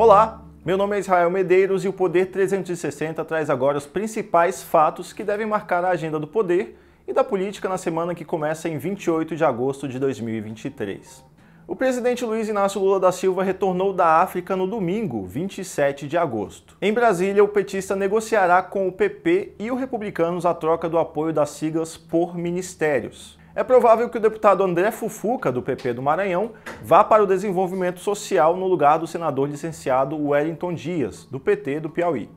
Olá, meu nome é Israel Medeiros e o Poder 360 traz agora os principais fatos que devem marcar a agenda do poder e da política na semana que começa em 28 de agosto de 2023. O presidente Luiz Inácio Lula da Silva retornou da África no domingo, 27 de agosto. Em Brasília, o petista negociará com o PP e o Republicanos a troca do apoio das siglas por ministérios é provável que o deputado André Fufuca, do PP do Maranhão, vá para o desenvolvimento social no lugar do senador licenciado Wellington Dias, do PT do Piauí.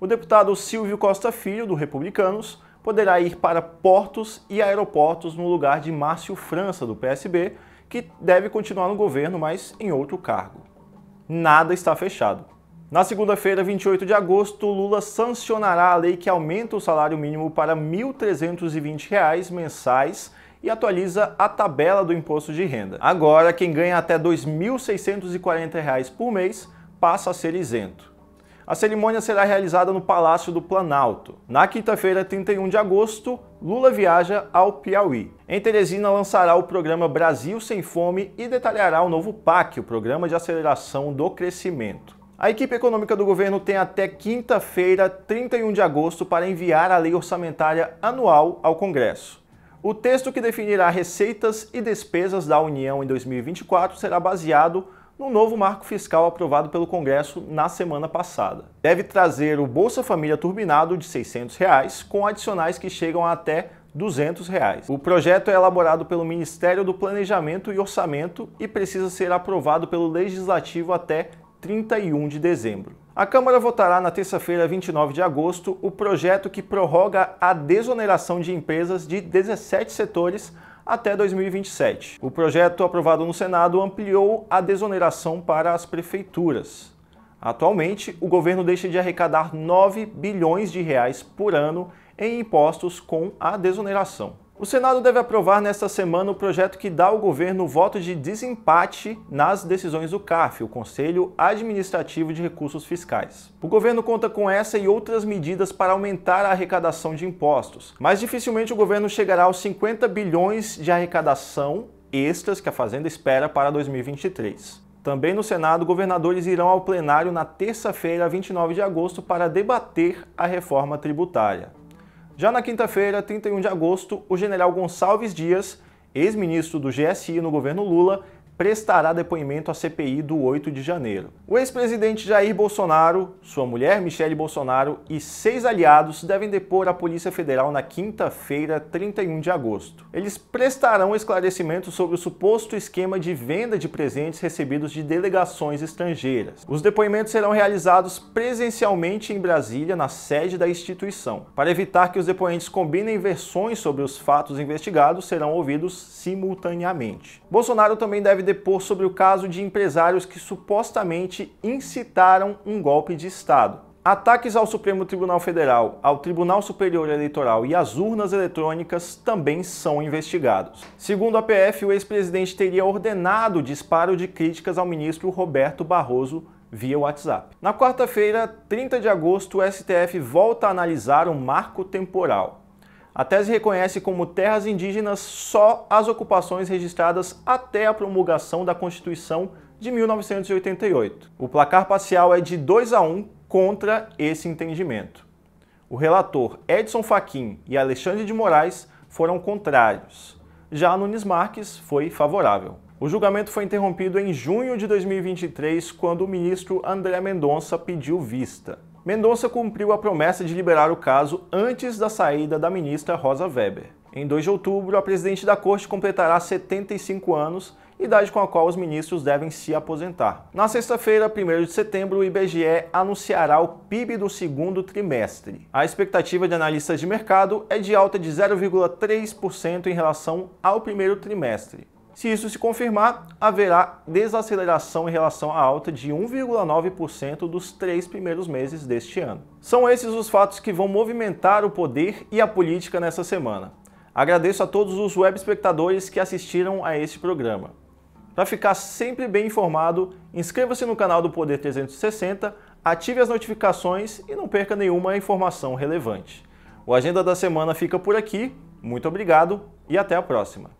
O deputado Silvio Costa Filho, do Republicanos, poderá ir para portos e aeroportos no lugar de Márcio França, do PSB, que deve continuar no governo, mas em outro cargo. Nada está fechado. Na segunda-feira, 28 de agosto, Lula sancionará a lei que aumenta o salário mínimo para R$ 1.320 mensais e atualiza a tabela do imposto de renda. Agora, quem ganha até R$ 2.640 por mês passa a ser isento. A cerimônia será realizada no Palácio do Planalto. Na quinta-feira, 31 de agosto, Lula viaja ao Piauí. Em Teresina, lançará o programa Brasil Sem Fome e detalhará o novo PAC, o Programa de Aceleração do Crescimento. A equipe econômica do governo tem até quinta-feira, 31 de agosto, para enviar a lei orçamentária anual ao Congresso. O texto que definirá receitas e despesas da União em 2024 será baseado no novo marco fiscal aprovado pelo Congresso na semana passada. Deve trazer o Bolsa Família turbinado de R$ 600, reais, com adicionais que chegam a até R$ 200. Reais. O projeto é elaborado pelo Ministério do Planejamento e Orçamento e precisa ser aprovado pelo Legislativo até 31 de dezembro. A Câmara votará na terça-feira, 29 de agosto, o projeto que prorroga a desoneração de empresas de 17 setores até 2027. O projeto aprovado no Senado ampliou a desoneração para as prefeituras. Atualmente, o governo deixa de arrecadar 9 bilhões de reais por ano em impostos com a desoneração. O Senado deve aprovar nesta semana o projeto que dá ao governo o voto de desempate nas decisões do CAF, o Conselho Administrativo de Recursos Fiscais. O governo conta com essa e outras medidas para aumentar a arrecadação de impostos, mas dificilmente o governo chegará aos 50 bilhões de arrecadação extras que a Fazenda espera para 2023. Também no Senado, governadores irão ao plenário na terça-feira, 29 de agosto, para debater a reforma tributária. Já na quinta-feira, 31 de agosto, o general Gonçalves Dias, ex-ministro do GSI no governo Lula, prestará depoimento à CPI do 8 de janeiro. O ex-presidente Jair Bolsonaro, sua mulher Michele Bolsonaro e seis aliados devem depor à Polícia Federal na quinta-feira, 31 de agosto. Eles prestarão esclarecimentos sobre o suposto esquema de venda de presentes recebidos de delegações estrangeiras. Os depoimentos serão realizados presencialmente em Brasília, na sede da instituição. Para evitar que os depoentes combinem versões sobre os fatos investigados, serão ouvidos simultaneamente. Bolsonaro também deve depor sobre o caso de empresários que supostamente incitaram um golpe de Estado. Ataques ao Supremo Tribunal Federal, ao Tribunal Superior Eleitoral e às urnas eletrônicas também são investigados. Segundo a PF, o ex-presidente teria ordenado o disparo de críticas ao ministro Roberto Barroso via WhatsApp. Na quarta-feira, 30 de agosto, o STF volta a analisar o marco temporal. A tese reconhece como terras indígenas só as ocupações registradas até a promulgação da Constituição de 1988. O placar parcial é de 2 a 1 contra esse entendimento. O relator Edson Fachin e Alexandre de Moraes foram contrários. Já Nunes Marques foi favorável. O julgamento foi interrompido em junho de 2023, quando o ministro André Mendonça pediu vista. Mendonça cumpriu a promessa de liberar o caso antes da saída da ministra Rosa Weber. Em 2 de outubro, a presidente da corte completará 75 anos, idade com a qual os ministros devem se aposentar. Na sexta-feira, 1 de setembro, o IBGE anunciará o PIB do segundo trimestre. A expectativa de analistas de mercado é de alta de 0,3% em relação ao primeiro trimestre. Se isso se confirmar, haverá desaceleração em relação à alta de 1,9% dos três primeiros meses deste ano. São esses os fatos que vão movimentar o poder e a política nessa semana. Agradeço a todos os web espectadores que assistiram a este programa. Para ficar sempre bem informado, inscreva-se no canal do Poder 360, ative as notificações e não perca nenhuma informação relevante. O Agenda da Semana fica por aqui. Muito obrigado e até a próxima.